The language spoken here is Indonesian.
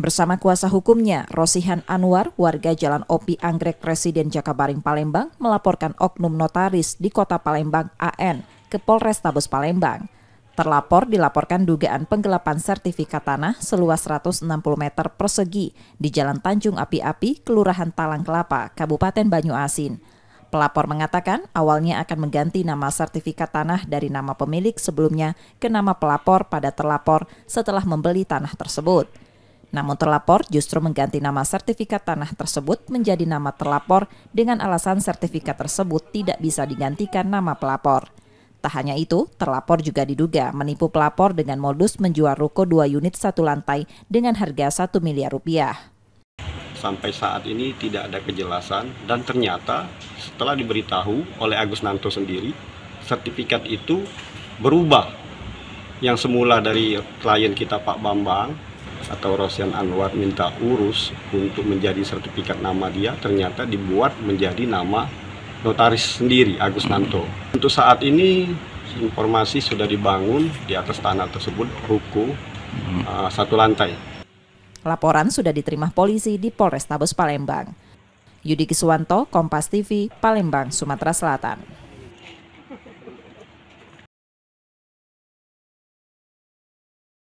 Bersama kuasa hukumnya, Rosihan Anwar, warga Jalan Opi Anggrek Residen Jakabaring Palembang, melaporkan oknum notaris di kota Palembang AN ke Polres Polrestabes Palembang. Terlapor dilaporkan dugaan penggelapan sertifikat tanah seluas 160 meter persegi di Jalan Tanjung Api-Api, Kelurahan Talang Kelapa, Kabupaten Banyuasin. Pelapor mengatakan awalnya akan mengganti nama sertifikat tanah dari nama pemilik sebelumnya ke nama pelapor pada terlapor setelah membeli tanah tersebut. Namun terlapor justru mengganti nama sertifikat tanah tersebut menjadi nama terlapor dengan alasan sertifikat tersebut tidak bisa digantikan nama pelapor. Tak hanya itu, terlapor juga diduga menipu pelapor dengan modus menjual ruko dua unit satu lantai dengan harga satu miliar rupiah. Sampai saat ini tidak ada kejelasan dan ternyata setelah diberitahu oleh Agus Nanto sendiri, sertifikat itu berubah. Yang semula dari klien kita Pak Bambang atau Rosian Anwar minta urus untuk menjadi sertifikat nama dia, ternyata dibuat menjadi nama notaris sendiri Agus Nanto. Untuk saat ini informasi sudah dibangun di atas tanah tersebut ruko hmm. uh, satu lantai. Laporan sudah diterima polisi di Polrestabes Palembang. Yudi Kiswanto, Kompas TV, Palembang, Sumatera Selatan.